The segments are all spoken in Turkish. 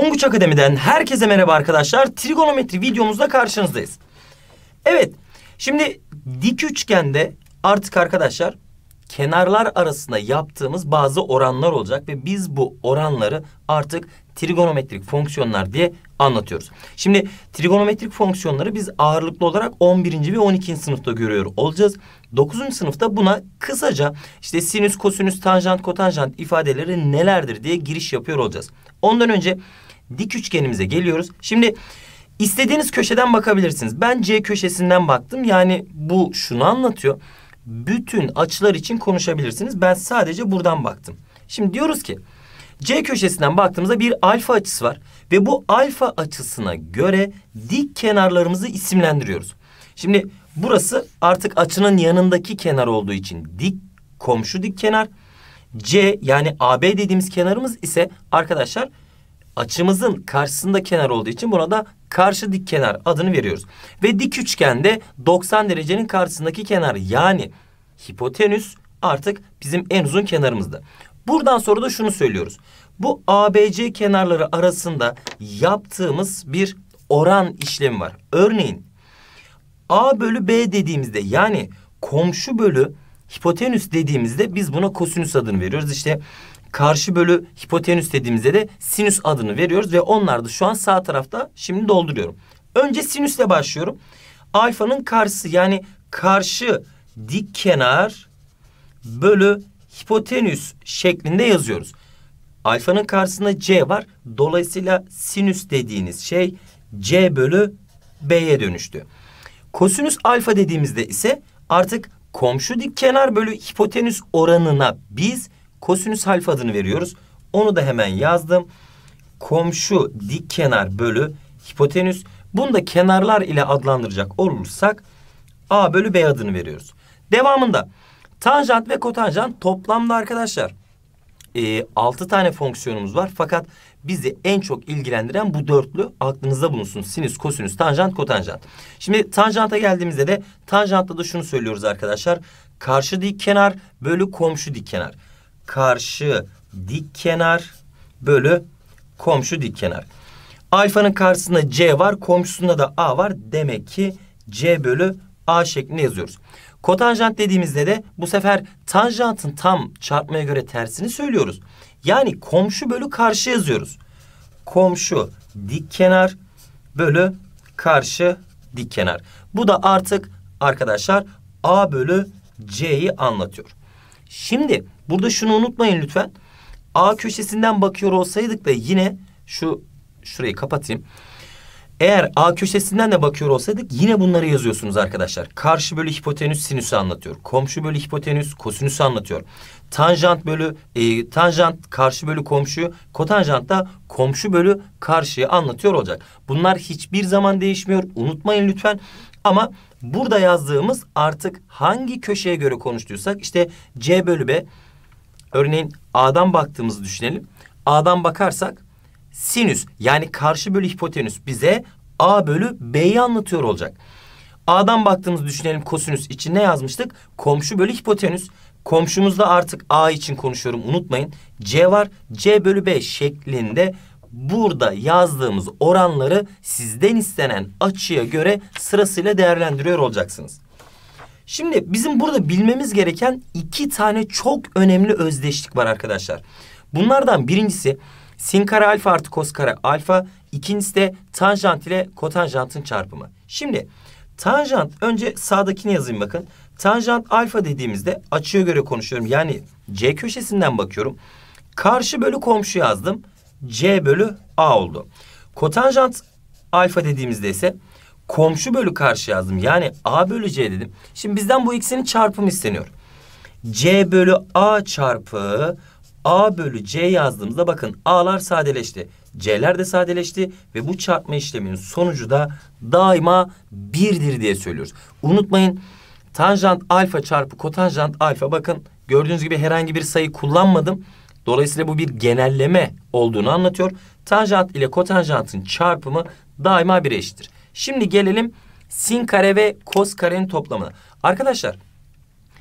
Tonguç Akademi'den herkese merhaba arkadaşlar. Trigonometri videomuzda karşınızdayız. Evet, şimdi dik üçgende artık arkadaşlar kenarlar arasında yaptığımız bazı oranlar olacak ve biz bu oranları artık trigonometrik fonksiyonlar diye anlatıyoruz. Şimdi trigonometrik fonksiyonları biz ağırlıklı olarak 11. ve 12. sınıfta görüyor olacağız. 9. sınıfta buna kısaca işte sinüs, kosinüs, tanjant, kotanjant ifadeleri nelerdir diye giriş yapıyor olacağız. Ondan önce dik üçgenimize geliyoruz. Şimdi istediğiniz köşeden bakabilirsiniz. Ben C köşesinden baktım. Yani bu şunu anlatıyor. Bütün açılar için konuşabilirsiniz. Ben sadece buradan baktım. Şimdi diyoruz ki C köşesinden baktığımızda bir alfa açısı var ve bu alfa açısına göre dik kenarlarımızı isimlendiriyoruz. Şimdi burası artık açının yanındaki kenar olduğu için dik komşu dik kenar. C yani AB dediğimiz kenarımız ise arkadaşlar açımızın karşısında kenar olduğu için buna da karşı dik kenar adını veriyoruz. Ve dik üçgende 90 derecenin karşısındaki kenar yani hipotenüs artık bizim en uzun kenarımızda. Buradan sonra da şunu söylüyoruz. Bu ABC kenarları arasında yaptığımız bir oran işlemi var. Örneğin A bölü B dediğimizde yani komşu bölü hipotenüs dediğimizde biz buna kosinüs adını veriyoruz. İşte karşı bölü hipotenüs dediğimizde de sinüs adını veriyoruz ve onlar da şu an sağ tarafta şimdi dolduruyorum. Önce sinüsle başlıyorum. Alfanın karşısı yani karşı dik kenar bölü hipotenüs şeklinde yazıyoruz. Alfanın karşısında C var. Dolayısıyla sinüs dediğiniz şey C bölü B'ye dönüştü. Kosinüs alfa dediğimizde ise artık komşu dik kenar bölü hipotenüs oranına biz Kosinüs alfa adını veriyoruz. Onu da hemen yazdım. Komşu dik kenar bölü hipotenüs. Bunu da kenarlar ile adlandıracak olursak A bölü B adını veriyoruz. Devamında tanjant ve kotanjant toplamda arkadaşlar e, 6 tane fonksiyonumuz var. Fakat bizi en çok ilgilendiren bu dörtlü aklınızda bulunsun. Sinüs, kosinüs, tanjant, kotanjant. Şimdi tanjanta geldiğimizde de tanjantta da şunu söylüyoruz arkadaşlar. Karşı dik kenar bölü komşu dik kenar karşı dik kenar bölü komşu dik kenar. Alfanın karşısında C var, komşusunda da A var. Demek ki C bölü A şeklinde yazıyoruz. Kotanjant dediğimizde de bu sefer tanjantın tam çarpmaya göre tersini söylüyoruz. Yani komşu bölü karşı yazıyoruz. Komşu dik kenar bölü karşı dik kenar. Bu da artık arkadaşlar A bölü C'yi anlatıyor. Şimdi burada şunu unutmayın lütfen. A köşesinden bakıyor olsaydık da yine şu şurayı kapatayım. Eğer A köşesinden de bakıyor olsaydık yine bunları yazıyorsunuz arkadaşlar. Karşı bölü hipotenüs sinüsü anlatıyor. Komşu bölü hipotenüs kosinüsü anlatıyor. Tanjant bölü e, tanjant karşı bölü komşu, kotanjant da komşu bölü karşıyı anlatıyor olacak. Bunlar hiçbir zaman değişmiyor. Unutmayın lütfen. Ama burada yazdığımız artık hangi köşeye göre konuştuysak işte C bölü B örneğin A'dan baktığımızı düşünelim. A'dan bakarsak sinüs yani karşı bölü hipotenüs bize A bölü B'yi anlatıyor olacak. A'dan baktığımızı düşünelim kosinüs için ne yazmıştık? Komşu bölü hipotenüs. Komşumuzda artık A için konuşuyorum unutmayın. C var. C bölü B şeklinde burada yazdığımız oranları sizden istenen açıya göre sırasıyla değerlendiriyor olacaksınız. Şimdi bizim burada bilmemiz gereken iki tane çok önemli özdeşlik var arkadaşlar. Bunlardan birincisi sin kare alfa artı kos kare alfa. İkincisi de tanjant ile kotanjantın çarpımı. Şimdi tanjant önce sağdakini yazayım bakın. Tanjant alfa dediğimizde açıya göre konuşuyorum. Yani C köşesinden bakıyorum. Karşı bölü komşu yazdım. C bölü A oldu. Kotanjant alfa dediğimizde ise komşu bölü karşı yazdım. Yani A bölü C dedim. Şimdi bizden bu ikisinin çarpımı isteniyor. C bölü A çarpı A bölü C yazdığımızda bakın A'lar sadeleşti. C'ler de sadeleşti ve bu çarpma işleminin sonucu da daima birdir diye söylüyoruz. Unutmayın tanjant alfa çarpı kotanjant alfa bakın gördüğünüz gibi herhangi bir sayı kullanmadım. Dolayısıyla bu bir genelleme olduğunu anlatıyor. Tanjant ile kotanjantın çarpımı daima bir eşittir. Şimdi gelelim sin kare ve kos karenin toplamına. Arkadaşlar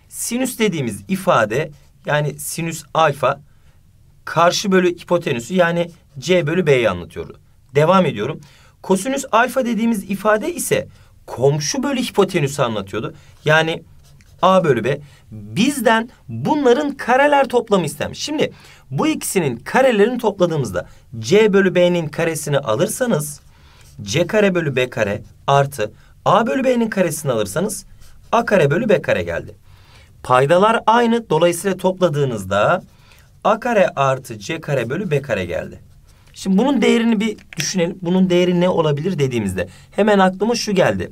sinüs dediğimiz ifade yani sinüs alfa karşı bölü hipotenüsü yani C bölü B'yi anlatıyordu. Devam ediyorum. Kosinüs alfa dediğimiz ifade ise komşu bölü hipotenüsü anlatıyordu. Yani A bölü B. Bizden bunların kareler toplamı istemiş. Şimdi bu ikisinin karelerini topladığımızda C bölü B'nin karesini alırsanız C kare bölü B kare artı A bölü B'nin karesini alırsanız A kare bölü B kare geldi. Paydalar aynı. Dolayısıyla topladığınızda A kare artı C kare bölü B kare geldi. Şimdi bunun değerini bir düşünelim. Bunun değeri ne olabilir dediğimizde hemen aklıma şu geldi.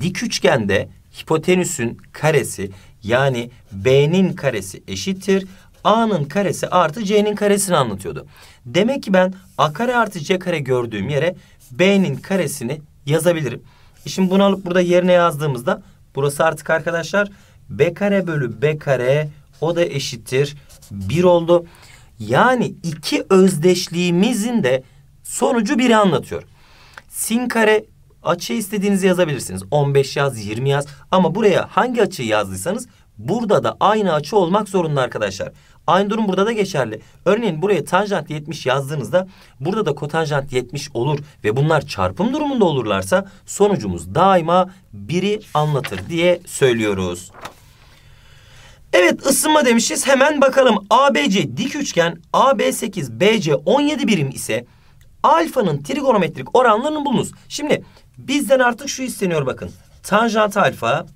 Dik üçgende hipotenüsün karesi yani B'nin karesi eşittir. A'nın karesi artı C'nin karesini anlatıyordu. Demek ki ben A kare artı C kare gördüğüm yere B'nin karesini yazabilirim. E şimdi bunu alıp burada yerine yazdığımızda burası artık arkadaşlar B kare bölü B kare o da eşittir. 1 oldu. Yani iki özdeşliğimizin de sonucu biri anlatıyor. Sin kare Açıyı istediğinizi yazabilirsiniz. 15 yaz, 20 yaz ama buraya hangi açıyı yazdıysanız burada da aynı açı olmak zorunda arkadaşlar. Aynı durum burada da geçerli. Örneğin buraya tanjant 70 yazdığınızda burada da kotanjant 70 olur ve bunlar çarpım durumunda olurlarsa sonucumuz daima biri anlatır diye söylüyoruz. Evet ısınma demişiz. Hemen bakalım. ABC dik üçgen AB8 BC 17 birim ise alfanın trigonometrik oranlarını bulunuz. Şimdi Bizden artık şu isteniyor bakın. Tanjant alfa,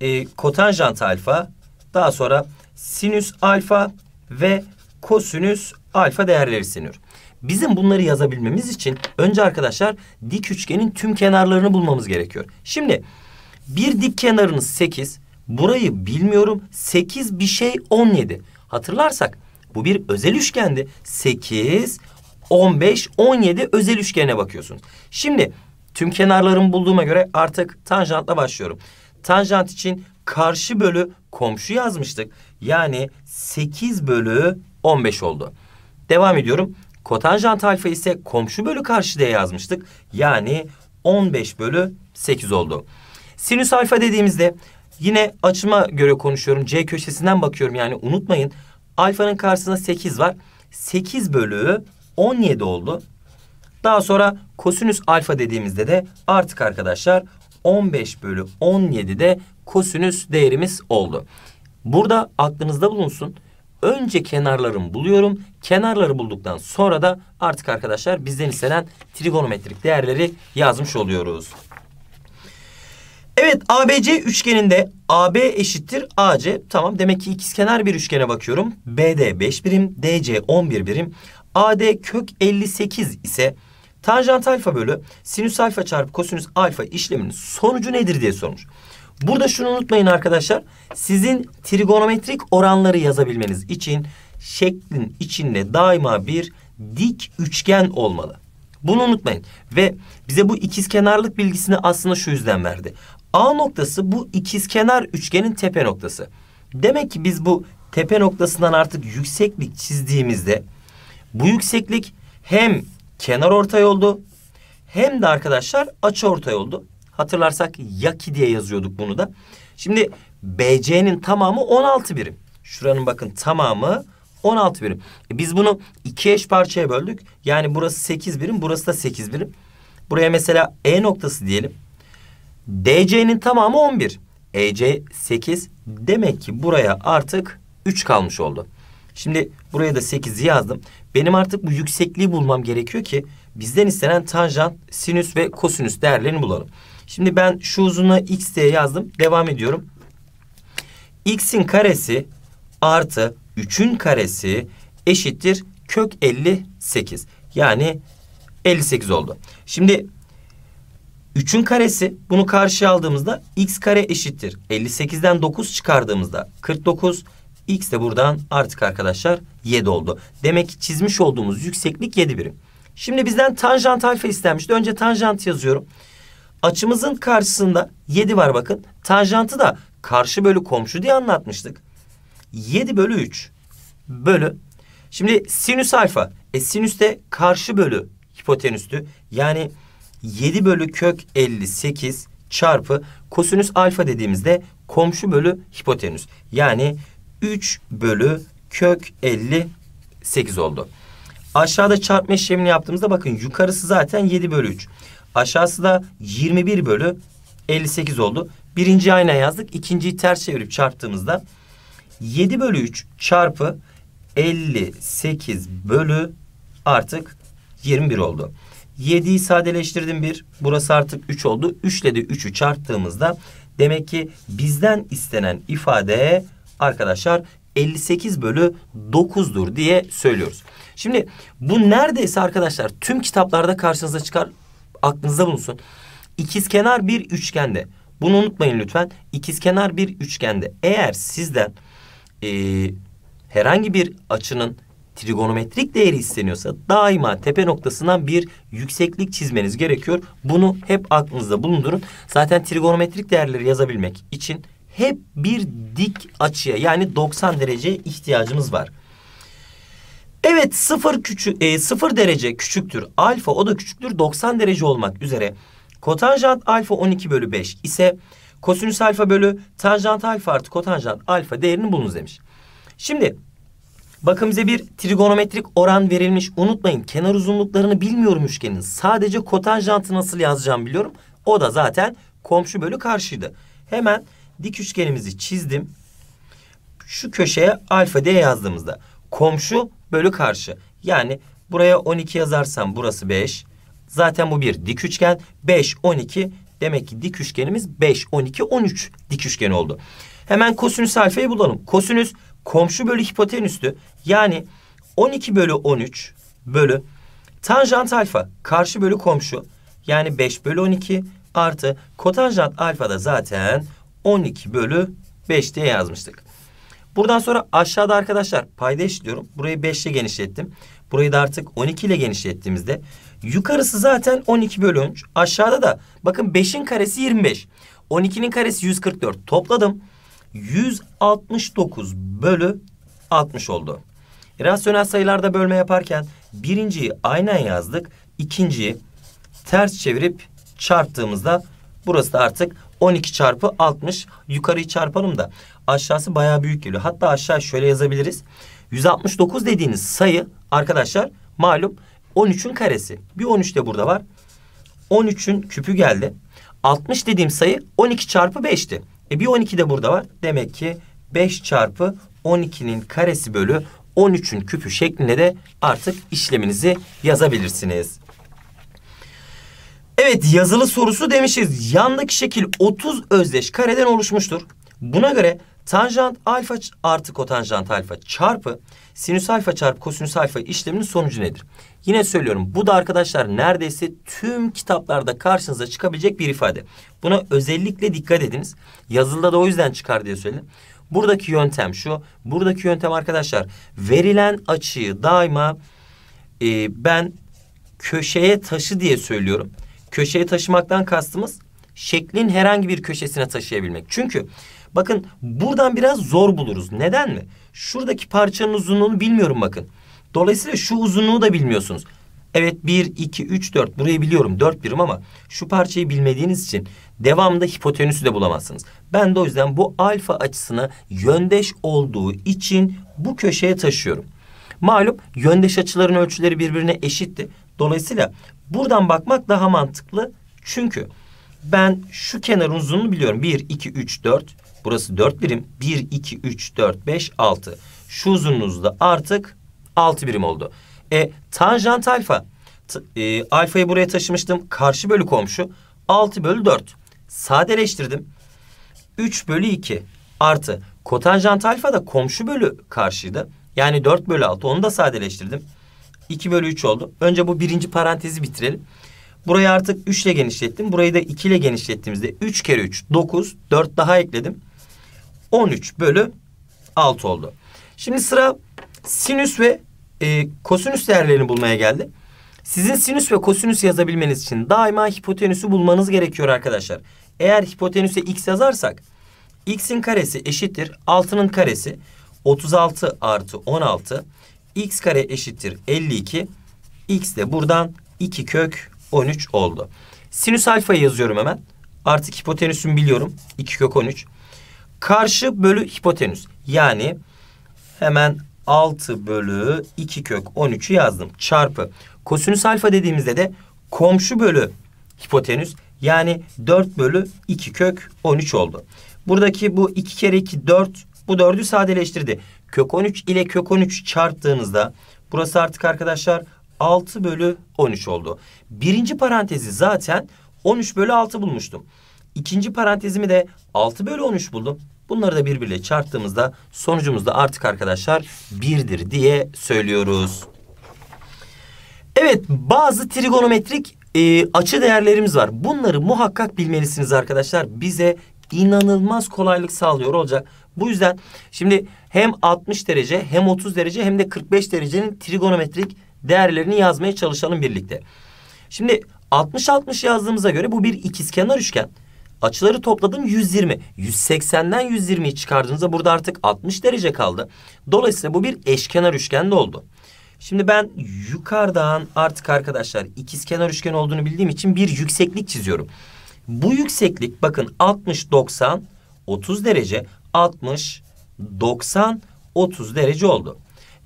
e, kotanjant alfa, daha sonra sinüs alfa ve kosinüs alfa değerleri isteniyor. Bizim bunları yazabilmemiz için önce arkadaşlar dik üçgenin tüm kenarlarını bulmamız gerekiyor. Şimdi bir dik kenarınız 8. Burayı bilmiyorum. 8 bir şey 17. Hatırlarsak bu bir özel üçgendi. 8, 15, 17 özel üçgene bakıyorsunuz. Şimdi Tüm kenarlarımı bulduğuma göre artık tanjantla başlıyorum. Tanjant için karşı bölü komşu yazmıştık. Yani 8 bölü 15 oldu. Devam ediyorum. Kotanjant alfa ise komşu bölü karşı diye yazmıştık. Yani 15 bölü 8 oldu. Sinüs alfa dediğimizde yine açıma göre konuşuyorum. C köşesinden bakıyorum yani unutmayın. Alfanın karşısında 8 var. 8 bölü 17 oldu. Daha sonra kosinüs alfa dediğimizde de artık arkadaşlar 15 bölü 17'de kosinüs değerimiz oldu. Burada aklınızda bulunsun. Önce kenarlarımı buluyorum. Kenarları bulduktan sonra da artık arkadaşlar bizden istenen trigonometrik değerleri yazmış oluyoruz. Evet ABC üçgeninde AB eşittir AC. Tamam demek ki ikizkenar bir üçgene bakıyorum. BD 5 birim, DC 11 birim. AD kök 58 ise Tanjant alfa bölü sinüs alfa çarpı kosinüs alfa işleminin sonucu nedir diye sormuş. Burada şunu unutmayın arkadaşlar. Sizin trigonometrik oranları yazabilmeniz için şeklin içinde daima bir dik üçgen olmalı. Bunu unutmayın. Ve bize bu ikizkenarlık bilgisini aslında şu yüzden verdi. A noktası bu ikizkenar üçgenin tepe noktası. Demek ki biz bu tepe noktasından artık yükseklik çizdiğimizde bu yükseklik hem kenar ortay oldu. Hem de arkadaşlar açı ortay oldu. Hatırlarsak yaki diye yazıyorduk bunu da. Şimdi BC'nin tamamı 16 birim. Şuranın bakın tamamı 16 birim. E biz bunu iki eş parçaya böldük. Yani burası 8 birim, burası da 8 birim. Buraya mesela E noktası diyelim. DC'nin tamamı 11. EC 8. Demek ki buraya artık 3 kalmış oldu. Şimdi buraya da 8'i yazdım. Benim artık bu yüksekliği bulmam gerekiyor ki bizden istenen tanjant, sinüs ve kosinüs değerlerini bulalım. Şimdi ben şu uzunluğa x diye yazdım. Devam ediyorum. x'in karesi artı 3'ün karesi eşittir kök 58. Yani 58 oldu. Şimdi 3'ün karesi bunu karşıya aldığımızda x kare eşittir. 58'den 9 çıkardığımızda 49 X de buradan artık arkadaşlar 7 oldu. Demek ki çizmiş olduğumuz yükseklik 7 birim. Şimdi bizden tanjant alfa istenmişti. Önce tanjant yazıyorum. Açımızın karşısında 7 var bakın. Tanjantı da karşı bölü komşu diye anlatmıştık. 7 bölü 3 bölü. Şimdi sinüs alfa. E sinüs de karşı bölü hipotenüstü. Yani 7 bölü kök 58 çarpı kosinüs alfa dediğimizde komşu bölü hipotenüs. Yani 3 bölü kök 58 oldu. Aşağıda çarpma işlemini yaptığımızda bakın yukarısı zaten 7 bölü 3. Aşağısı da 21 bölü 58 oldu. Birinci aynen yazdık. İkinciyi ters çevirip çarptığımızda 7 bölü 3 çarpı 58 bölü artık 21 oldu. 7'yi sadeleştirdim 1. Burası artık 3 oldu. 3 ile de 3'ü çarptığımızda demek ki bizden istenen ifade arkadaşlar 58 bölü 9'dur diye söylüyoruz. Şimdi bu neredeyse arkadaşlar tüm kitaplarda karşınıza çıkar aklınızda bulunsun. İkizkenar bir üçgende bunu unutmayın lütfen. İkizkenar bir üçgende eğer sizden e, herhangi bir açının trigonometrik değeri isteniyorsa daima tepe noktasından bir yükseklik çizmeniz gerekiyor. Bunu hep aklınızda bulundurun. Zaten trigonometrik değerleri yazabilmek için hep bir dik açıya yani 90 derece ihtiyacımız var. Evet sıfır, küçük, e, sıfır derece küçüktür alfa o da küçüktür 90 derece olmak üzere. Kotanjant alfa 12 bölü 5 ise kosinüs alfa bölü tanjant alfa artı kotanjant alfa değerini bulunuz demiş. Şimdi bakın bize bir trigonometrik oran verilmiş. Unutmayın kenar uzunluklarını bilmiyorum üçgenin. Sadece kotanjantı nasıl yazacağım biliyorum. O da zaten komşu bölü karşıydı. Hemen dik üçgenimizi çizdim. Şu köşeye alfa diye yazdığımızda komşu bölü karşı. Yani buraya 12 yazarsam burası 5. Zaten bu bir dik üçgen. 5, 12. Demek ki dik üçgenimiz 5, 12, 13 dik üçgen oldu. Hemen kosinüs alfayı bulalım. Kosinüs komşu bölü hipotenüstü. Yani 12 bölü 13 bölü tanjant alfa karşı bölü komşu. Yani 5 bölü 12 artı kotanjant alfa da zaten 12 bölü 5 diye yazmıştık. Buradan sonra aşağıda arkadaşlar payda eşitliyorum. Burayı 5 ile genişlettim. Burayı da artık 12 ile genişlettiğimizde yukarısı zaten 12 bölü 13. Aşağıda da bakın 5'in karesi 25. 12'nin karesi 144. Topladım. 169 bölü 60 oldu. Rasyonel sayılarda bölme yaparken birinciyi aynen yazdık. ikinciyi ters çevirip çarptığımızda burası da artık 12 çarpı 60 yukarıyı çarpalım da aşağısı bayağı büyük geliyor. Hatta aşağı şöyle yazabiliriz. 169 dediğiniz sayı arkadaşlar malum 13'ün karesi. Bir 13 de burada var. 13'ün küpü geldi. 60 dediğim sayı 12 çarpı 5'ti. E bir 12 de burada var. Demek ki 5 çarpı 12'nin karesi bölü 13'ün küpü şeklinde de artık işleminizi yazabilirsiniz. Evet yazılı sorusu demişiz. Yandaki şekil 30 özdeş kareden oluşmuştur. Buna göre tanjant alfa artı kotanjant alfa çarpı sinüs alfa çarpı kosinüs alfa işleminin sonucu nedir? Yine söylüyorum bu da arkadaşlar neredeyse tüm kitaplarda karşınıza çıkabilecek bir ifade. Buna özellikle dikkat ediniz. Yazılıda da o yüzden çıkar diye söyledim. Buradaki yöntem şu. Buradaki yöntem arkadaşlar verilen açıyı daima e, ben köşeye taşı diye söylüyorum. Köşeye taşımaktan kastımız şeklin herhangi bir köşesine taşıyabilmek. Çünkü bakın buradan biraz zor buluruz. Neden mi? Şuradaki parçanın uzunluğunu bilmiyorum bakın. Dolayısıyla şu uzunluğu da bilmiyorsunuz. Evet 1, 2, 3, 4 burayı biliyorum 4 birim ama şu parçayı bilmediğiniz için devamında hipotenüsü de bulamazsınız. Ben de o yüzden bu alfa açısına yöndeş olduğu için bu köşeye taşıyorum. Malum yöndeş açıların ölçüleri birbirine eşitti. Dolayısıyla Buradan bakmak daha mantıklı. Çünkü ben şu kenar uzunluğunu biliyorum. Bir, iki, üç, dört. Burası dört birim. Bir, iki, üç, dört, beş, altı. Şu uzunluğumuz da artık altı birim oldu. E, tanjant alfa. T e, alfayı buraya taşımıştım. Karşı bölü komşu. Altı bölü dört. Sadeleştirdim. Üç bölü iki artı kotanjant alfa da komşu bölü karşıydı. Yani dört bölü altı. onu da sadeleştirdim. 2 bölü 3 oldu. Önce bu birinci parantezi bitirelim. Burayı artık 3 ile genişlettim. Burayı da 2 ile genişlettiğimizde 3 kere 3 9 4 daha ekledim. 13 bölü 6 oldu. Şimdi sıra sinüs ve e, kosinüs değerlerini bulmaya geldi. Sizin sinüs ve kosinüs yazabilmeniz için daima hipotenüsü bulmanız gerekiyor arkadaşlar. Eğer hipotenüse x yazarsak x'in karesi eşittir 6'nın karesi 36 artı 16 x kare eşittir 52. x de buradan 2 kök 13 oldu. Sinüs alfayı yazıyorum hemen. Artık hipotenüsümü biliyorum. 2 kök 13. Karşı bölü hipotenüs. Yani hemen 6 bölü 2 kök 13'ü yazdım. Çarpı. Kosinüs alfa dediğimizde de komşu bölü hipotenüs. Yani 4 bölü 2 kök 13 oldu. Buradaki bu 2 kere 2 4. Bu 4'ü sadeleştirdi. Kök 13 ile kök 13 çarptığınızda burası artık arkadaşlar 6 bölü 13 oldu. Birinci parantezi zaten 13 bölü 6 bulmuştum. İkinci parantezimi de 6 bölü 13 buldum. Bunları da birbiriyle çarptığımızda sonucumuz da artık arkadaşlar 1'dir diye söylüyoruz. Evet bazı trigonometrik e, açı değerlerimiz var. Bunları muhakkak bilmelisiniz arkadaşlar. Bize inanılmaz kolaylık sağlıyor olacak. Bu yüzden şimdi hem 60 derece hem 30 derece hem de 45 derecenin trigonometrik değerlerini yazmaya çalışalım birlikte. Şimdi 60-60 yazdığımıza göre bu bir ikizkenar üçgen. Açıları topladım 120. 180'den 120'yi çıkardığınızda burada artık 60 derece kaldı. Dolayısıyla bu bir eşkenar üçgen de oldu. Şimdi ben yukarıdan artık arkadaşlar ikizkenar üçgen olduğunu bildiğim için bir yükseklik çiziyorum. Bu yükseklik bakın 60 90 30 derece 60, 90, 30 derece oldu.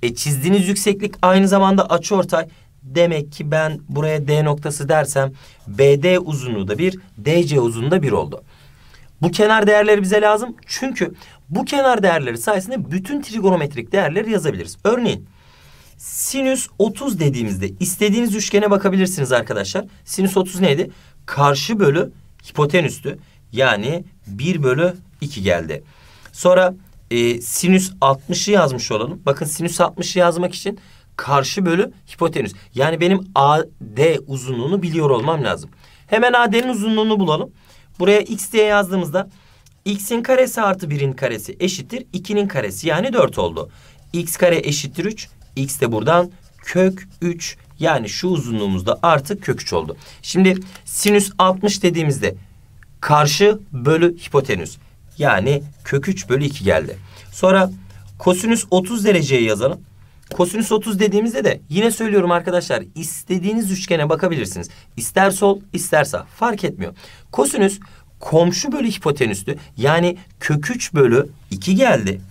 E çizdiğiniz yükseklik aynı zamanda açı ortay. Demek ki ben buraya D noktası dersem BD uzunluğu da bir, DC uzunluğu da bir oldu. Bu kenar değerleri bize lazım. Çünkü bu kenar değerleri sayesinde bütün trigonometrik değerleri yazabiliriz. Örneğin sinüs 30 dediğimizde istediğiniz üçgene bakabilirsiniz arkadaşlar. Sinüs 30 neydi? Karşı bölü hipotenüstü. Yani 1 bölü 2 geldi. Sonra e, sinüs 60'ı yazmış olalım. Bakın sinüs 60'ı yazmak için karşı bölü hipotenüs. Yani benim AD uzunluğunu biliyor olmam lazım. Hemen AD'nin uzunluğunu bulalım. Buraya x diye yazdığımızda x'in karesi artı 1'in karesi eşittir 2'nin karesi yani 4 oldu. x kare eşittir 3. x de buradan kök 3 yani şu uzunluğumuzda artık kök 3 oldu. Şimdi sinüs 60 dediğimizde karşı bölü hipotenüs. Yani kök 3 bölü 2 geldi. Sonra kosinüs 30 dereceyi yazalım. Kosinüs 30 dediğimizde de yine söylüyorum arkadaşlar istediğiniz üçgene bakabilirsiniz. İster sol ister sağ fark etmiyor. Kosinüs komşu bölü hipotenüstü yani kök 3 bölü 2 geldi.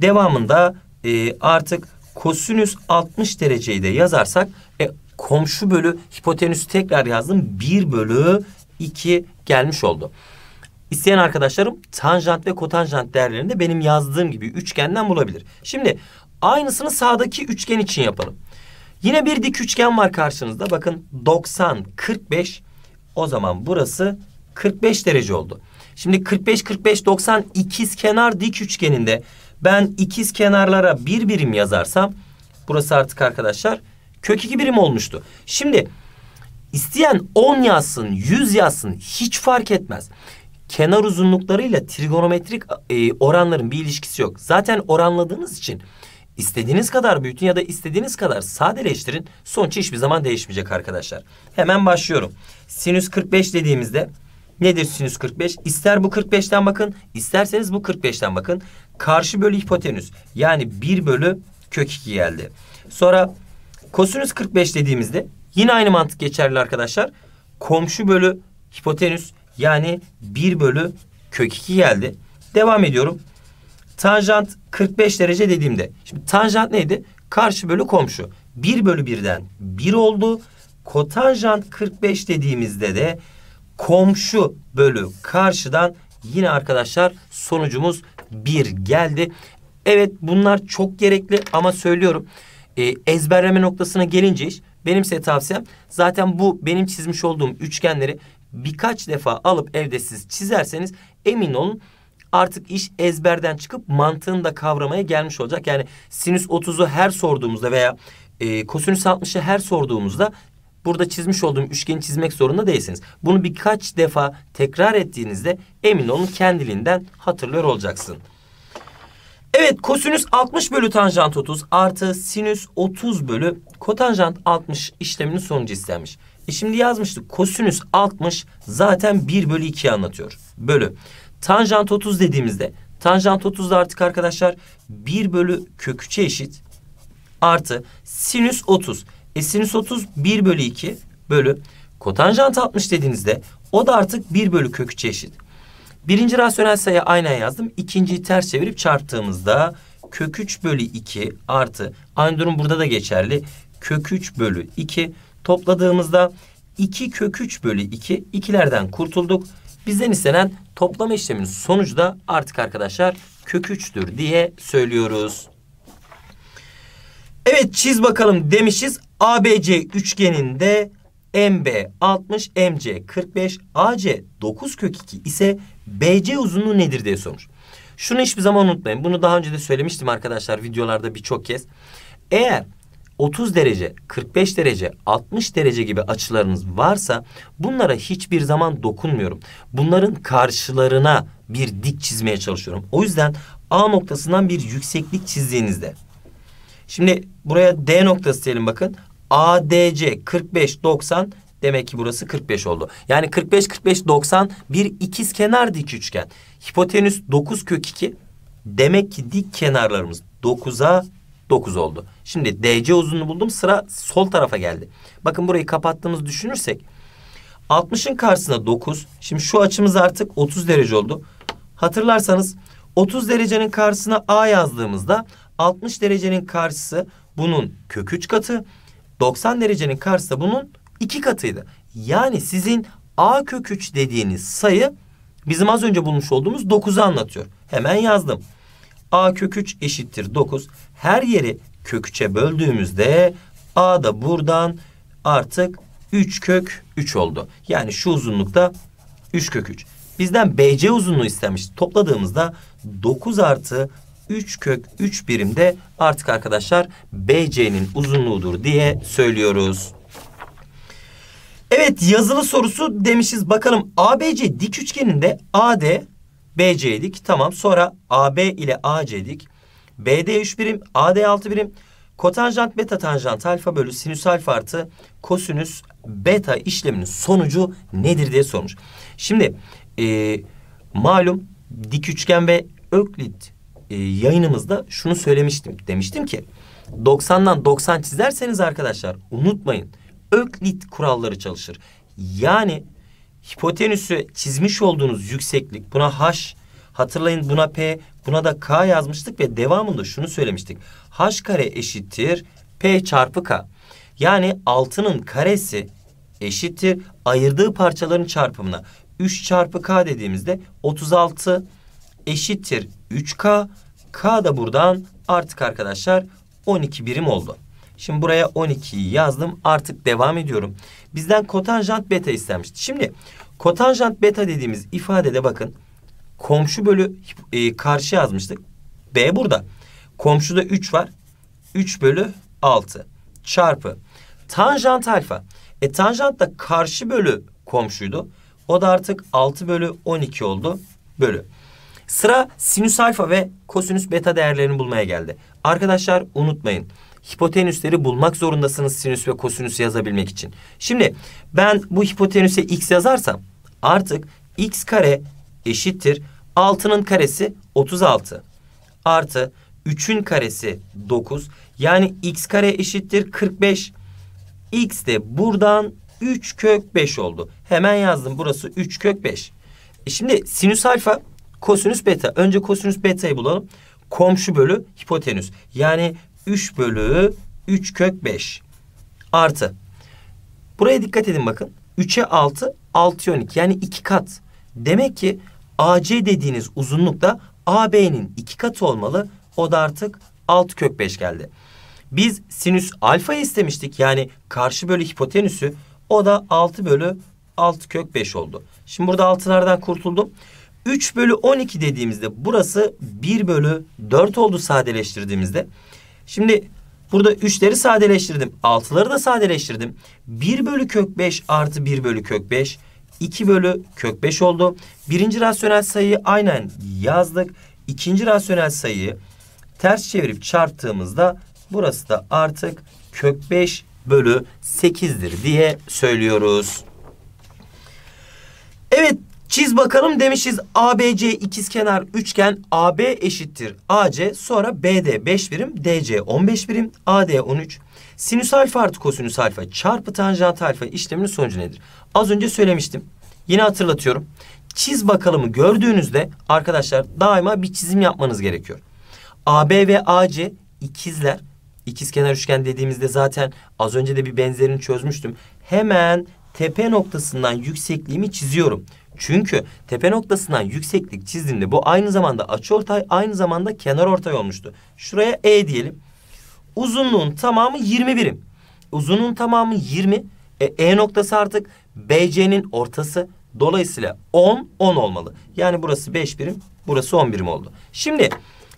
Devamında e, artık kosinüs 60 dereceyi de yazarsak e, komşu bölü hipotenüsü tekrar yazdım 1 bölü 2 gelmiş oldu. İsteyen arkadaşlarım tanjant ve kotanjant değerlerini de benim yazdığım gibi üçgenden bulabilir. Şimdi aynısını sağdaki üçgen için yapalım. Yine bir dik üçgen var karşınızda. Bakın 90, 45. O zaman burası 45 derece oldu. Şimdi 45, 45, 90 ikiz kenar dik üçgeninde ben ikiz kenarlara bir birim yazarsam burası artık arkadaşlar kök iki birim olmuştu. Şimdi isteyen 10 yazsın, 100 yazsın hiç fark etmez kenar uzunluklarıyla trigonometrik e, oranların bir ilişkisi yok. Zaten oranladığınız için istediğiniz kadar büyütün ya da istediğiniz kadar sadeleştirin. Sonuç hiçbir zaman değişmeyecek arkadaşlar. Hemen başlıyorum. Sinüs 45 dediğimizde nedir sinüs 45? İster bu 45'ten bakın, isterseniz bu 45'ten bakın. Karşı bölü hipotenüs yani 1 bölü kök 2 geldi. Sonra kosinüs 45 dediğimizde yine aynı mantık geçerli arkadaşlar. Komşu bölü hipotenüs yani 1 bölü kök 2 geldi. Devam ediyorum. Tanjant 45 derece dediğimde. Şimdi tanjant neydi? Karşı bölü komşu. 1 bölü 1'den 1 oldu. Kotanjant 45 dediğimizde de komşu bölü karşıdan yine arkadaşlar sonucumuz 1 geldi. Evet bunlar çok gerekli ama söylüyorum e, ezberleme noktasına gelince iş benim size tavsiyem zaten bu benim çizmiş olduğum üçgenleri birkaç defa alıp evde siz çizerseniz emin olun artık iş ezberden çıkıp mantığını da kavramaya gelmiş olacak. Yani sinüs 30'u her sorduğumuzda veya e, kosinüs 60'ı her sorduğumuzda burada çizmiş olduğum üçgeni çizmek zorunda değilsiniz. Bunu birkaç defa tekrar ettiğinizde emin olun kendiliğinden hatırlıyor olacaksın. Evet kosinüs 60 bölü tanjant 30 artı sinüs 30 bölü kotanjant 60 işleminin sonucu istenmiş. E şimdi yazmıştık. Kosinüs 60 zaten 1 bölü 2'yi anlatıyor. Bölü. Tanjant 30 dediğimizde tanjant 30 da artık arkadaşlar 1 bölü kök eşit. Artı sinüs 30. E sinüs 30 1 bölü 2 bölü. Kotanjant 60 dediğinizde o da artık 1 bölü kök eşit. Birinci rasyonel sayı aynen yazdım. İkinciyi ters çevirip çarptığımızda kök 3 bölü 2 artı aynı durum burada da geçerli. Kök 3 bölü 2 Topladığımızda 2 kök 3 bölü 2 ikilerden kurtulduk. Bizden istenen toplama işleminin sonucu da artık arkadaşlar kök 3'tür diye söylüyoruz. Evet çiz bakalım demişiz. ABC üçgeninde MB 60, MC 45, AC 9 kök 2 ise BC uzunluğu nedir diye sormuş. Şunu hiçbir zaman unutmayın. Bunu daha önce de söylemiştim arkadaşlar videolarda birçok kez. Eğer 30 derece, 45 derece, 60 derece gibi açılarınız varsa bunlara hiçbir zaman dokunmuyorum. Bunların karşılarına bir dik çizmeye çalışıyorum. O yüzden A noktasından bir yükseklik çizdiğinizde. Şimdi buraya D noktası diyelim bakın. ADC 45 90 demek ki burası 45 oldu. Yani 45 45 90 bir ikiz kenar dik üçgen. Hipotenüs 9 kök 2 demek ki dik kenarlarımız 9'a 9 oldu. Şimdi DC uzunluğunu buldum. Sıra sol tarafa geldi. Bakın burayı kapattığımızı düşünürsek 60'ın karşısında 9. Şimdi şu açımız artık 30 derece oldu. Hatırlarsanız 30 derecenin karşısına A yazdığımızda 60 derecenin karşısı bunun kök 3 katı. 90 derecenin karşısı da bunun 2 katıydı. Yani sizin A kök 3 dediğiniz sayı bizim az önce bulmuş olduğumuz 9'u anlatıyor. Hemen yazdım. A kök 3 eşittir 9. Her yeri kök 3'e böldüğümüzde A da buradan artık 3 kök 3 oldu. Yani şu uzunlukta 3 kök 3. Bizden BC uzunluğu istemiş. Topladığımızda 9 artı 3 kök 3 birimde artık arkadaşlar BC'nin uzunluğudur diye söylüyoruz. Evet yazılı sorusu demişiz. Bakalım ABC dik üçgeninde AD BC'ydik. Tamam. Sonra AB ile AC'dik. BD 3 birim, AD 6 birim. Kotanjant beta tanjant alfa bölü sinüs alfa artı kosinüs beta işleminin sonucu nedir diye sormuş. Şimdi e, malum dik üçgen ve öklit e, yayınımızda şunu söylemiştim. Demiştim ki 90'dan 90 çizerseniz arkadaşlar unutmayın öklit kuralları çalışır. Yani hipotenüsü çizmiş olduğunuz yükseklik buna h hatırlayın buna p buna da k yazmıştık ve devamında şunu söylemiştik. h kare eşittir p çarpı k. Yani altının karesi eşittir ayırdığı parçaların çarpımına. 3 çarpı k dediğimizde 36 eşittir 3k. K da buradan artık arkadaşlar 12 birim oldu. Şimdi buraya 12'yi yazdım. Artık devam ediyorum. Bizden kotanjant beta istenmişti. Şimdi kotanjant beta dediğimiz ifadede bakın. Komşu bölü e, karşı yazmıştık. B burada. Komşuda 3 var. 3 bölü 6 çarpı tanjant alfa. E tanjant da karşı bölü komşuydu. O da artık 6 bölü 12 oldu bölü. Sıra sinüs alfa ve kosinüs beta değerlerini bulmaya geldi. Arkadaşlar unutmayın hipotenüsleri bulmak zorundasınız sinüs ve kosinüsü yazabilmek için. Şimdi ben bu hipotenüse x yazarsam artık x kare eşittir 6'nın karesi 36 artı 3'ün karesi 9 yani x kare eşittir 45 x de buradan 3 kök 5 oldu. Hemen yazdım burası 3 kök 5. E şimdi sinüs alfa kosinüs beta önce kosinüs betayı bulalım komşu bölü hipotenüs. Yani 3 bölü 3 kök 5 artı. Buraya dikkat edin bakın. 3'e 6, 6 12 yani 2 kat. Demek ki AC dediğiniz uzunluk da AB'nin 2 katı olmalı. O da artık 6 kök 5 geldi. Biz sinüs alfa istemiştik. Yani karşı bölü hipotenüsü. O da 6 bölü 6 kök 5 oldu. Şimdi burada 6'lardan kurtuldum. 3 bölü 12 dediğimizde burası 1 bölü 4 oldu sadeleştirdiğimizde. Şimdi burada 3'leri sadeleştirdim. 6'ları da sadeleştirdim. 1 bölü kök 5 artı 1 bölü kök 5. 2 bölü kök 5 oldu. Birinci rasyonel sayıyı aynen yazdık. İkinci rasyonel sayıyı ters çevirip çarptığımızda burası da artık kök 5 bölü 8'dir diye söylüyoruz. Evet Çiz bakalım demişiz ABC ikizkenar üçgen AB eşittir AC sonra BD 5 birim DC 15 birim AD 13. Sinüs alfa artı kosinüs alfa çarpı tanjant alfa işleminin sonucu nedir? Az önce söylemiştim. Yine hatırlatıyorum. Çiz bakalımı gördüğünüzde arkadaşlar daima bir çizim yapmanız gerekiyor. AB ve AC ikizler. İkizkenar üçgen dediğimizde zaten az önce de bir benzerini çözmüştüm. Hemen tepe noktasından yüksekliğimi çiziyorum. Çünkü tepe noktasından yükseklik çizdiğinde bu aynı zamanda açıortay aynı zamanda kenar ortay olmuştu. Şuraya E diyelim. Uzunluğun tamamı 20 birim. Uzunluğun tamamı 20. E, e noktası artık BC'nin ortası. Dolayısıyla 10, 10 olmalı. Yani burası 5 birim, burası 10 birim oldu. Şimdi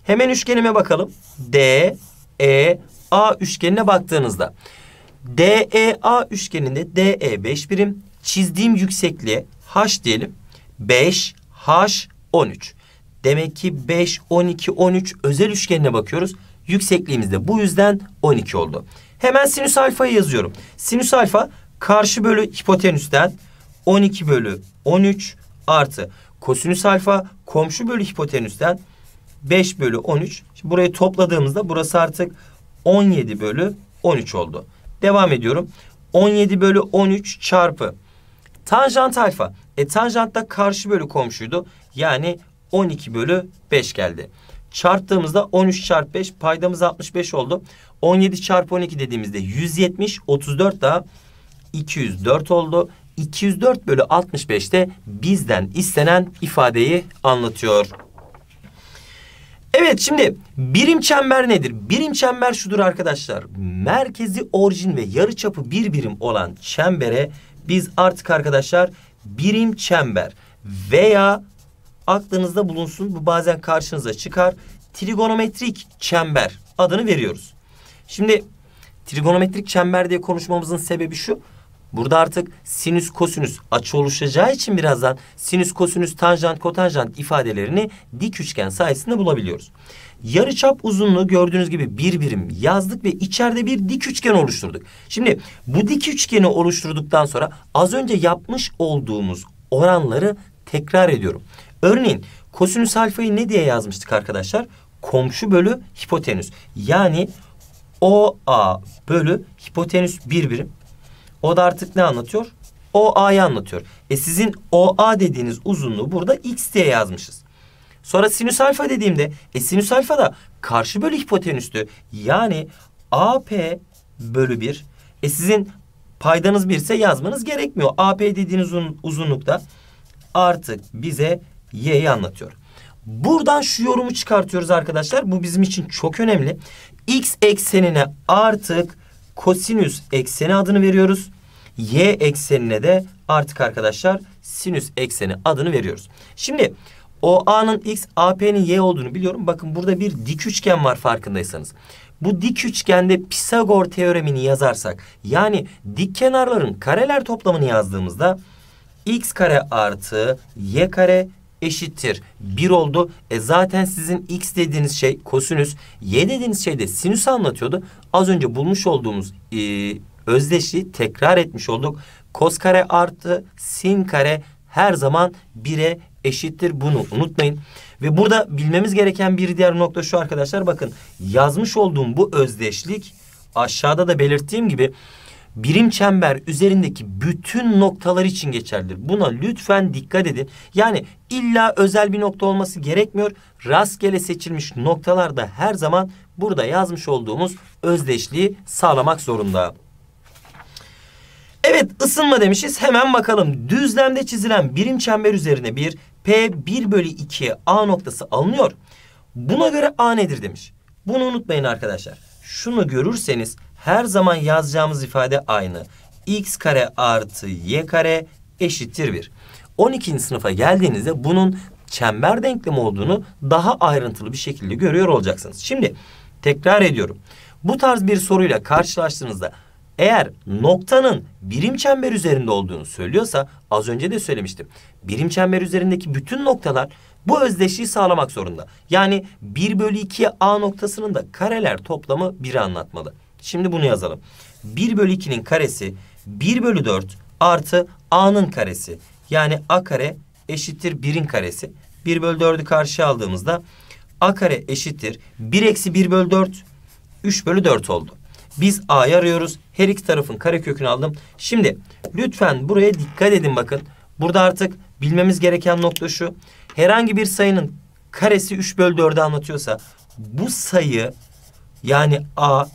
hemen üçgenime bakalım. D, E, A üçgenine baktığınızda DEA üçgeninde DE 5 birim. Çizdiğim yüksekliğe H diyelim. 5 H 13. Demek ki 5, 12, 13 özel üçgenine bakıyoruz. Yüksekliğimiz de bu yüzden 12 oldu. Hemen sinüs alfayı yazıyorum. Sinüs alfa karşı bölü hipotenüsten 12 bölü 13 artı kosinüs alfa komşu bölü hipotenüsten 5 bölü 13. Şimdi burayı topladığımızda burası artık 17 bölü 13 oldu. Devam ediyorum. 17 bölü 13 çarpı tanjant alfa. E tanjant da karşı bölü komşuydu. Yani 12 bölü 5 geldi. Çarptığımızda 13 çarp 5 paydamız 65 oldu. 17 çarp 12 dediğimizde 170 34 daha 204 oldu. 204 bölü 65'te bizden istenen ifadeyi anlatıyor. Evet şimdi birim çember nedir? Birim çember şudur arkadaşlar. Merkezi orijin ve yarıçapı bir birim olan çembere biz artık arkadaşlar birim çember veya aklınızda bulunsun bu bazen karşınıza çıkar trigonometrik çember adını veriyoruz. Şimdi trigonometrik çember diye konuşmamızın sebebi şu. Burada artık sinüs kosinüs açı oluşacağı için birazdan sinüs kosinüs tanjant kotanjant ifadelerini dik üçgen sayesinde bulabiliyoruz yarıçap uzunluğu gördüğünüz gibi bir birim yazdık ve içeride bir dik üçgen oluşturduk. Şimdi bu dik üçgeni oluşturduktan sonra az önce yapmış olduğumuz oranları tekrar ediyorum. Örneğin kosinüs alfayı ne diye yazmıştık arkadaşlar? Komşu bölü hipotenüs. Yani OA bölü hipotenüs bir birim. O da artık ne anlatıyor? OA'yı anlatıyor. E sizin OA dediğiniz uzunluğu burada X diye yazmışız. Sonra sinüs alfa dediğimde e sinüs alfa da karşı bölü hipotenüstü. Yani AP bölü 1. E sizin paydanız 1 ise yazmanız gerekmiyor. AP dediğiniz uzun, uzunlukta artık bize y'yi anlatıyor. Buradan şu yorumu çıkartıyoruz arkadaşlar. Bu bizim için çok önemli. X eksenine artık kosinüs ekseni adını veriyoruz. Y eksenine de artık arkadaşlar sinüs ekseni adını veriyoruz. Şimdi o A'nın X, AP'nin Y olduğunu biliyorum. Bakın burada bir dik üçgen var farkındaysanız. Bu dik üçgende Pisagor teoremini yazarsak yani dik kenarların kareler toplamını yazdığımızda x kare artı y kare eşittir. 1 oldu. E zaten sizin x dediğiniz şey kosinüs, y dediğiniz şey de sinüs anlatıyordu. Az önce bulmuş olduğumuz e, özdeşi tekrar etmiş olduk. Kos kare artı sin kare her zaman 1'e eşittir bunu unutmayın. Ve burada bilmemiz gereken bir diğer nokta şu arkadaşlar bakın yazmış olduğum bu özdeşlik aşağıda da belirttiğim gibi birim çember üzerindeki bütün noktalar için geçerlidir. Buna lütfen dikkat edin. Yani illa özel bir nokta olması gerekmiyor. Rastgele seçilmiş noktalarda her zaman burada yazmış olduğumuz özdeşliği sağlamak zorunda. Evet ısınma demişiz. Hemen bakalım. Düzlemde çizilen birim çember üzerine bir P 1 bölü 2'ye A noktası alınıyor. Buna göre A nedir demiş. Bunu unutmayın arkadaşlar. Şunu görürseniz her zaman yazacağımız ifade aynı. X kare artı Y kare eşittir 1. 12. sınıfa geldiğinizde bunun çember denklemi olduğunu daha ayrıntılı bir şekilde görüyor olacaksınız. Şimdi tekrar ediyorum. Bu tarz bir soruyla karşılaştığınızda eğer noktanın birim çember üzerinde olduğunu söylüyorsa az önce de söylemiştim. Birim çember üzerindeki bütün noktalar bu özdeşliği sağlamak zorunda. Yani 1 bölü 2'ye A noktasının da kareler toplamı 1'i anlatmalı. Şimdi bunu yazalım. 1 bölü 2'nin karesi 1 bölü 4 artı A'nın karesi. Yani A kare eşittir 1'in karesi. 1 bölü 4'ü karşıya aldığımızda A kare eşittir 1 eksi 1 bölü 4 3 bölü 4 oldu. Biz A'yı arıyoruz. Her iki tarafın karekökünü aldım. Şimdi lütfen buraya dikkat edin bakın. Burada artık bilmemiz gereken nokta şu. Herhangi bir sayının karesi 3 bölü 4'ü anlatıyorsa bu sayı yani A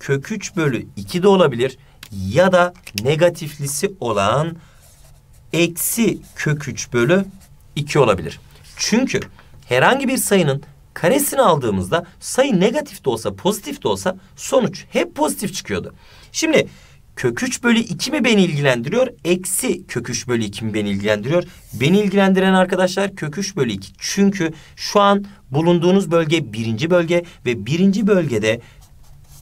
kök 3 bölü 2 de olabilir ya da negatiflisi olan eksi kök 3 bölü 2 olabilir. Çünkü herhangi bir sayının karesini aldığımızda sayı negatif de olsa pozitif de olsa sonuç hep pozitif çıkıyordu. Şimdi kök 3 bölü 2 mi beni ilgilendiriyor? Eksi kök 3 bölü 2 mi beni ilgilendiriyor? Beni ilgilendiren arkadaşlar kök 3 bölü 2. Çünkü şu an bulunduğunuz bölge birinci bölge ve birinci bölgede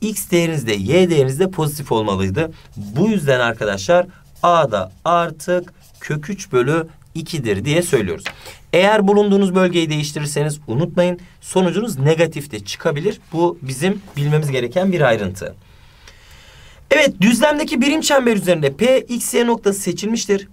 x değerinizde y değerinizde pozitif olmalıydı. Bu yüzden arkadaşlar a da artık kök 3 bölü 2'dir diye söylüyoruz. Eğer bulunduğunuz bölgeyi değiştirirseniz unutmayın sonucunuz negatif de çıkabilir. Bu bizim bilmemiz gereken bir ayrıntı. Evet düzlemdeki birim çember üzerinde P, X, Y noktası seçilmiştir.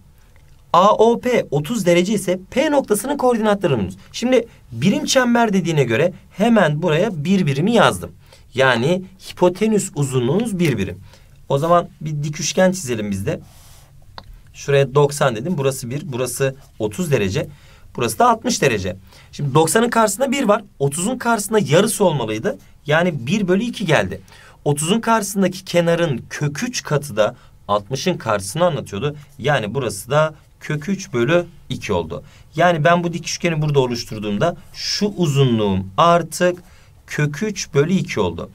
AOP 30 derece ise P noktasının koordinatlarımız. Şimdi birim çember dediğine göre hemen buraya bir birimi yazdım. Yani hipotenüs uzunluğunuz bir birim. O zaman bir dik üçgen çizelim biz de. Şuraya 90 dedim. Burası 1, burası 30 derece. Burası da 60 derece. Şimdi 90'ın karşısında 1 var. 30'un karşısında yarısı olmalıydı. Yani 1 bölü 2 geldi. 30'un karşısındaki kenarın kök 3 katı da 60'ın karşısını anlatıyordu. Yani burası da kök 3 bölü 2 oldu. Yani ben bu dik üçgeni burada oluşturduğumda şu uzunluğum artık kök 3 bölü 2 oldu.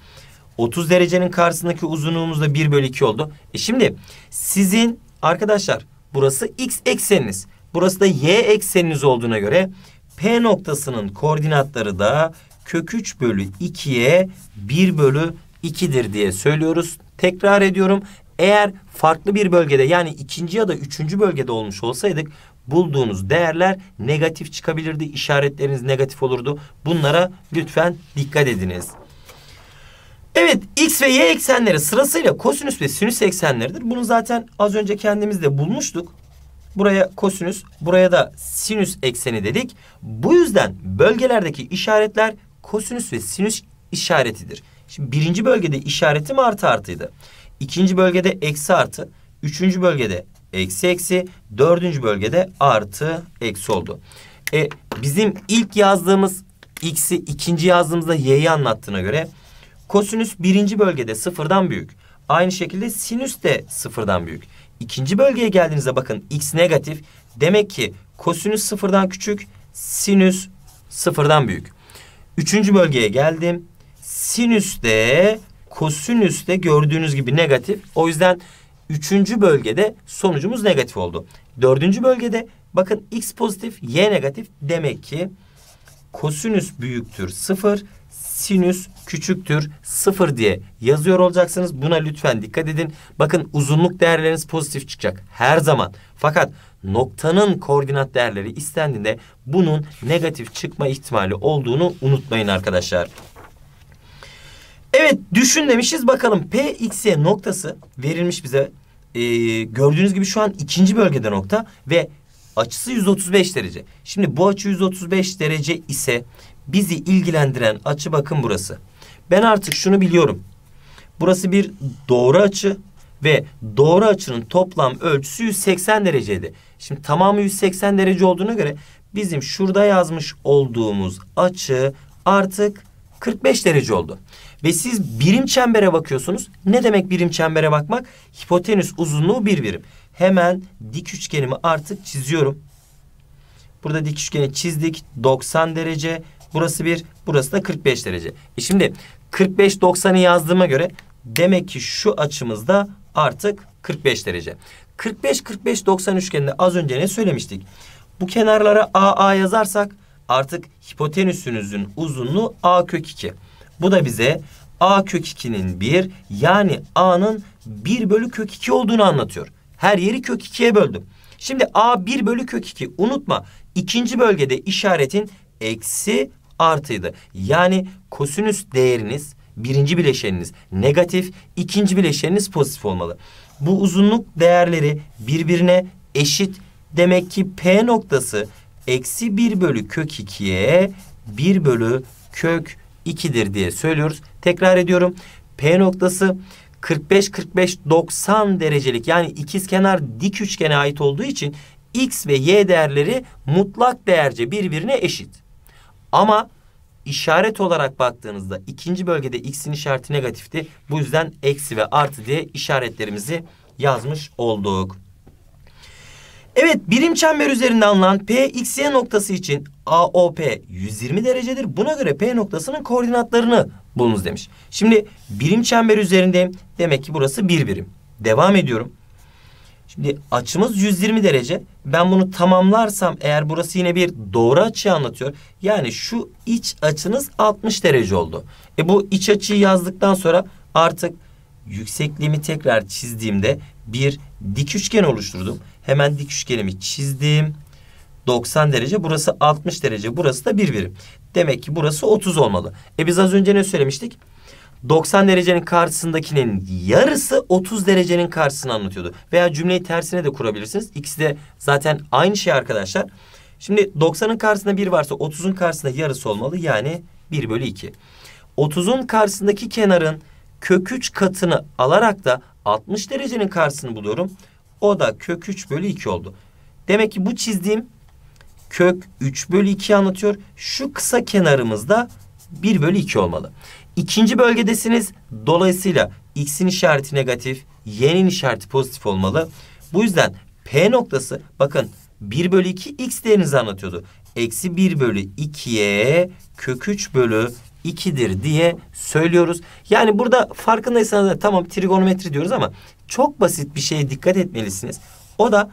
30 derecenin karşısındaki uzunluğumuz da 1 bölü 2 oldu. E şimdi sizin arkadaşlar burası x ekseniniz. Burası da y ekseniniz olduğuna göre P noktasının koordinatları da kök 3 bölü 2'ye 1 bölü 2'dir diye söylüyoruz. Tekrar ediyorum. Eğer farklı bir bölgede yani ikinci ya da üçüncü bölgede olmuş olsaydık bulduğunuz değerler negatif çıkabilirdi. İşaretleriniz negatif olurdu. Bunlara lütfen dikkat ediniz. Evet x ve y eksenleri sırasıyla kosinüs ve sinüs eksenleridir. Bunu zaten az önce kendimiz de bulmuştuk. Buraya kosinüs, buraya da sinüs ekseni dedik. Bu yüzden bölgelerdeki işaretler kosinüs ve sinüs işaretidir. Şimdi birinci bölgede işaretim artı artıydı. İkinci bölgede eksi artı. Üçüncü bölgede eksi eksi. Dördüncü bölgede artı eksi oldu. E, bizim ilk yazdığımız x'i ikinci yazdığımızda y'yi anlattığına göre kosinüs birinci bölgede sıfırdan büyük. Aynı şekilde sinüs de sıfırdan büyük. İkinci bölgeye geldiğinizde bakın x negatif. Demek ki kosinüs sıfırdan küçük, sinüs sıfırdan büyük. Üçüncü bölgeye geldim. Sinüs de kosinüs de gördüğünüz gibi negatif. O yüzden üçüncü bölgede sonucumuz negatif oldu. Dördüncü bölgede bakın x pozitif, y negatif. Demek ki kosinüs büyüktür sıfır, sinüs küçüktür 0 diye yazıyor olacaksınız. Buna lütfen dikkat edin. Bakın uzunluk değerleriniz pozitif çıkacak her zaman. Fakat noktanın koordinat değerleri istendiğinde bunun negatif çıkma ihtimali olduğunu unutmayın arkadaşlar. Evet düşün demişiz bakalım PXY noktası verilmiş bize. Ee, gördüğünüz gibi şu an ikinci bölgede nokta ve açısı 135 derece. Şimdi bu açı 135 derece ise bizi ilgilendiren açı bakın burası. Ben artık şunu biliyorum. Burası bir doğru açı ve doğru açının toplam ölçüsü 180 dereceydi. Şimdi tamamı 180 derece olduğuna göre bizim şurada yazmış olduğumuz açı artık 45 derece oldu. Ve siz birim çembere bakıyorsunuz. Ne demek birim çembere bakmak? Hipotenüs uzunluğu bir birim. Hemen dik üçgenimi artık çiziyorum. Burada dik üçgeni çizdik. 90 derece. Burası bir, burası da 45 derece. E şimdi 45-90'ı yazdığıma göre demek ki şu açımızda artık 45 derece. 45-45-90 üçgeninde az önce ne söylemiştik? Bu kenarlara AA yazarsak artık hipotenüsünüzün uzunluğu A kök 2. Bu da bize A kök 2'nin 1 yani A'nın 1 bölü kök 2 olduğunu anlatıyor. Her yeri kök 2'ye böldüm. Şimdi A 1 bölü kök 2 unutma ikinci bölgede işaretin eksi artıydı. Yani kosinüs değeriniz birinci bileşeniniz negatif, ikinci bileşeniniz pozitif olmalı. Bu uzunluk değerleri birbirine eşit. Demek ki P noktası eksi 1 bölü kök 2'ye 1 bölü kök 2'dir diye söylüyoruz. Tekrar ediyorum. P noktası 45 45 90 derecelik yani ikizkenar dik üçgene ait olduğu için x ve y değerleri mutlak değerce birbirine eşit. Ama işaret olarak baktığınızda ikinci bölgede x'in işareti negatifti. Bu yüzden eksi ve artı diye işaretlerimizi yazmış olduk. Evet birim çember üzerinde alınan P(x,y) noktası için AOP 120 derecedir. Buna göre P noktasının koordinatlarını bulunuz demiş. Şimdi birim çember üzerindeyim. Demek ki burası bir birim. Devam ediyorum. Şimdi açımız 120 derece. Ben bunu tamamlarsam eğer burası yine bir doğru açıyı anlatıyor. Yani şu iç açınız 60 derece oldu. E bu iç açıyı yazdıktan sonra artık yüksekliğimi tekrar çizdiğimde bir dik üçgen oluşturdum. Hemen dik üçgenimi çizdim. 90 derece burası 60 derece burası da bir birim. Demek ki burası 30 olmalı. E biz az önce ne söylemiştik? 90 derecenin karşısındakinin yarısı 30 derecenin karşısını anlatıyordu. Veya cümleyi tersine de kurabilirsiniz. İkisi de zaten aynı şey arkadaşlar. Şimdi 90'ın karşısında 1 varsa 30'un karşısında yarısı olmalı. Yani 1 bölü 2. 30'un karşısındaki kenarın kök 3 katını alarak da 60 derecenin karşısını buluyorum. O da kök 3 bölü 2 oldu. Demek ki bu çizdiğim kök 3 bölü 2 anlatıyor. Şu kısa kenarımızda 1 bölü 2 olmalı. İkinci bölgedesiniz. Dolayısıyla x'in işareti negatif, y'nin işareti pozitif olmalı. Bu yüzden P noktası bakın 1 bölü 2 x değerinizi anlatıyordu. Eksi 1 bölü 2'ye kök 3 bölü 2'dir diye söylüyoruz. Yani burada farkındaysanız da tamam trigonometri diyoruz ama çok basit bir şeye dikkat etmelisiniz. O da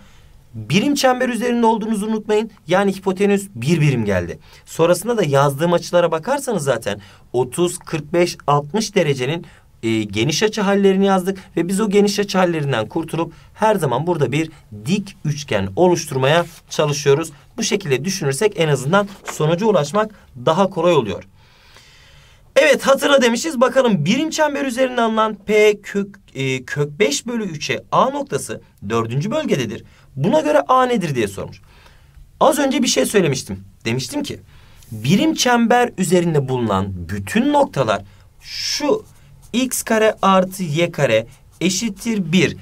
Birim çember üzerinde olduğunuzu unutmayın. Yani hipotenüs bir birim geldi. Sonrasında da yazdığım açılara bakarsanız zaten 30, 45, 60 derecenin e, geniş açı hallerini yazdık. Ve biz o geniş açı hallerinden kurtulup her zaman burada bir dik üçgen oluşturmaya çalışıyoruz. Bu şekilde düşünürsek en azından sonuca ulaşmak daha kolay oluyor. Evet hatırla demişiz. Bakalım birim çember üzerinde alınan P kök, e, kök 5 bölü 3'e A noktası dördüncü bölgededir. Buna göre A nedir diye sormuş. Az önce bir şey söylemiştim. Demiştim ki birim çember üzerinde bulunan bütün noktalar şu x kare artı y kare eşittir 1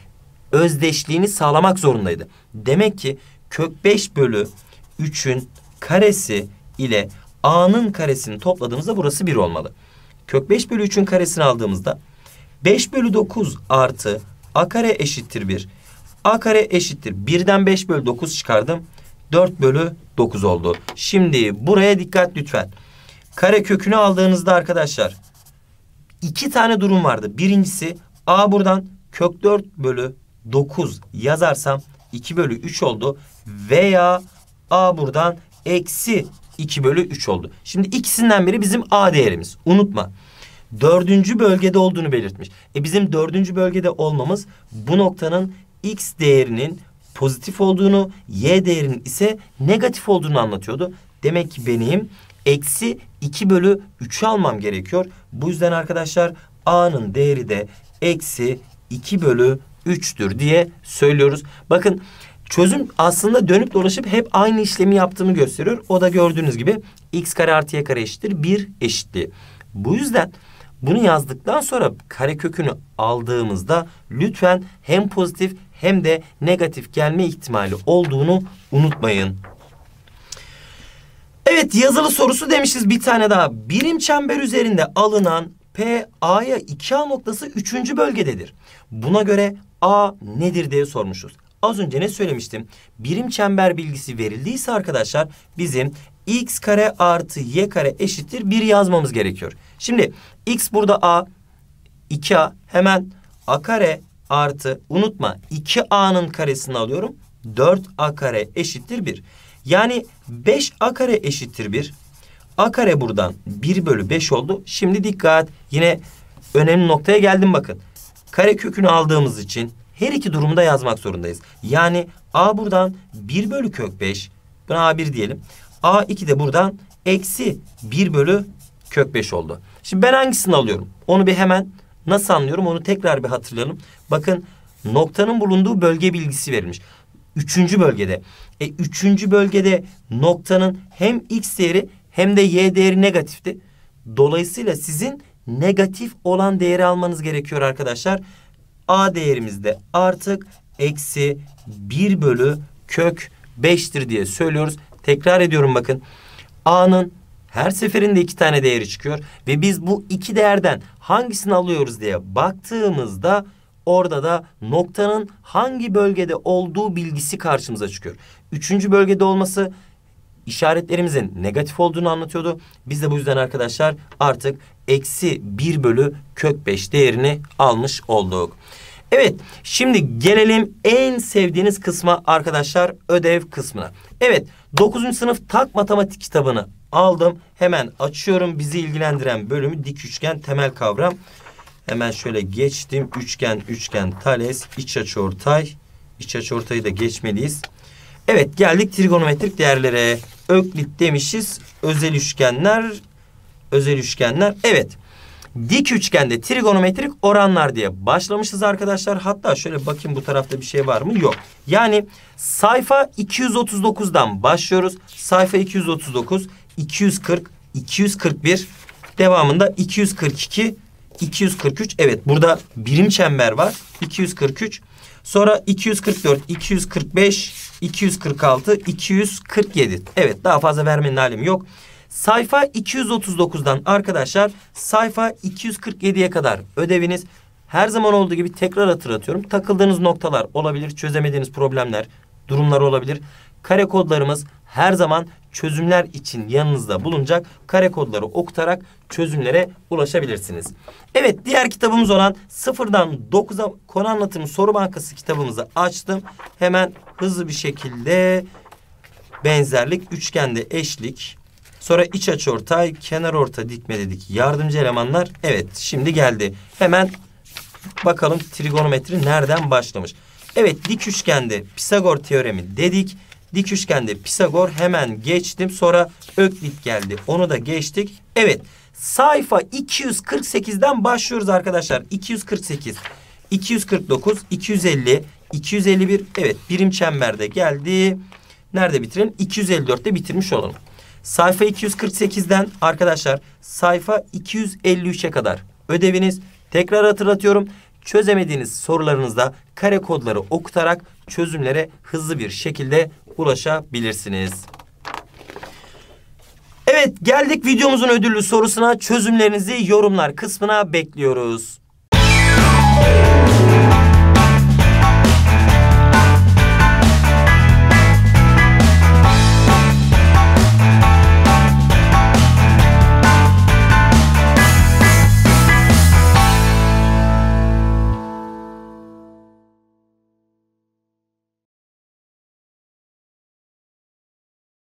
özdeşliğini sağlamak zorundaydı. Demek ki kök 5 bölü 3'ün karesi ile a'nın karesini topladığımızda burası 1 olmalı. Kök 5 bölü 3'ün karesini aldığımızda 5 bölü 9 artı a kare eşittir 1. A kare eşittir. 1'den 5 bölü 9 çıkardım. 4 bölü 9 oldu. Şimdi buraya dikkat lütfen. Kare kökünü aldığınızda arkadaşlar iki tane durum vardı. Birincisi A buradan kök 4 bölü 9 yazarsam 2 bölü 3 oldu. Veya A buradan eksi 2 bölü 3 oldu. Şimdi ikisinden biri bizim A değerimiz. Unutma. Dördüncü bölgede olduğunu belirtmiş. E bizim dördüncü bölgede olmamız bu noktanın x değerinin pozitif olduğunu, y değerinin ise negatif olduğunu anlatıyordu. Demek ki benim eksi 2 bölü 3'ü almam gerekiyor. Bu yüzden arkadaşlar a'nın değeri de eksi 2 bölü 3'tür diye söylüyoruz. Bakın çözüm aslında dönüp dolaşıp hep aynı işlemi yaptığımı gösteriyor. O da gördüğünüz gibi x kare artı y kare eşittir 1 eşitliği. Bu yüzden bunu yazdıktan sonra kare kökünü aldığımızda lütfen hem pozitif hem de negatif gelme ihtimali olduğunu unutmayın. Evet yazılı sorusu demişiz bir tane daha. Birim çember üzerinde alınan P A'ya 2A noktası üçüncü bölgededir. Buna göre A nedir diye sormuşuz. Az önce ne söylemiştim? Birim çember bilgisi verildiyse arkadaşlar bizim x kare artı y kare eşittir 1 yazmamız gerekiyor. Şimdi x burada a, 2a hemen a kare artı unutma 2a'nın karesini alıyorum. 4a kare eşittir 1. Yani 5a kare eşittir 1. a kare buradan 1 bölü 5 oldu. Şimdi dikkat yine önemli noktaya geldim bakın. Kare kökünü aldığımız için her iki durumda yazmak zorundayız. Yani a buradan 1 bölü kök 5. Buna a1 diyelim. a2 de buradan eksi 1 bölü kök 5 oldu. Şimdi ben hangisini alıyorum? Onu bir hemen Nasıl anlıyorum onu tekrar bir hatırlayalım. Bakın noktanın bulunduğu bölge bilgisi verilmiş. Üçüncü bölgede. E, üçüncü bölgede noktanın hem x değeri hem de y değeri negatifti. Dolayısıyla sizin negatif olan değeri almanız gerekiyor arkadaşlar. A değerimizde artık eksi 1 bölü kök 5'tir diye söylüyoruz. Tekrar ediyorum bakın. A'nın her seferinde iki tane değeri çıkıyor ve biz bu iki değerden hangisini alıyoruz diye baktığımızda orada da noktanın hangi bölgede olduğu bilgisi karşımıza çıkıyor. Üçüncü bölgede olması işaretlerimizin negatif olduğunu anlatıyordu. Biz de bu yüzden arkadaşlar artık eksi 1 bölü kök 5 değerini almış olduk. Evet şimdi gelelim en sevdiğiniz kısma arkadaşlar ödev kısmına. Evet 9. sınıf tak matematik kitabını aldım. Hemen açıyorum bizi ilgilendiren bölümü dik üçgen temel kavram. Hemen şöyle geçtim. Üçgen, üçgen, tales, iç açı açıortay. İç ortayı da geçmeliyiz. Evet geldik trigonometrik değerlere. Öklit demişiz. Özel üçgenler, özel üçgenler. Evet. Dik üçgende trigonometrik oranlar diye başlamışız arkadaşlar. Hatta şöyle bakayım bu tarafta bir şey var mı? Yok. Yani sayfa 239'dan başlıyoruz. Sayfa 239. 240, 241, devamında 242, 243. Evet burada birim çember var. 243. Sonra 244, 245, 246, 247. Evet daha fazla vermenin alemi yok. Sayfa 239'dan arkadaşlar sayfa 247'ye kadar ödeviniz her zaman olduğu gibi tekrar hatırlatıyorum. Takıldığınız noktalar olabilir, çözemediğiniz problemler, durumları olabilir. Kare kodlarımız her zaman çözümler için yanınızda bulunacak. Kare kodları okutarak çözümlere ulaşabilirsiniz. Evet diğer kitabımız olan sıfırdan dokuza konu anlatımı soru bankası kitabımızı açtım. Hemen hızlı bir şekilde benzerlik, üçgende eşlik, sonra iç açı ortay, kenar orta dikme dedik. Yardımcı elemanlar evet şimdi geldi. Hemen bakalım trigonometri nereden başlamış. Evet dik üçgende Pisagor teoremi dedik. Dik üçgende Pisagor hemen geçtim. Sonra Öklit geldi. Onu da geçtik. Evet sayfa 248'den başlıyoruz arkadaşlar. 248, 249, 250, 251. Evet birim çemberde geldi. Nerede bitirelim? 254'te bitirmiş olalım. Sayfa 248'den arkadaşlar sayfa 253'e kadar ödeviniz. Tekrar hatırlatıyorum. Çözemediğiniz sorularınızda kare kodları okutarak çözümlere hızlı bir şekilde ulaşabilirsiniz. Evet geldik videomuzun ödüllü sorusuna çözümlerinizi yorumlar kısmına bekliyoruz.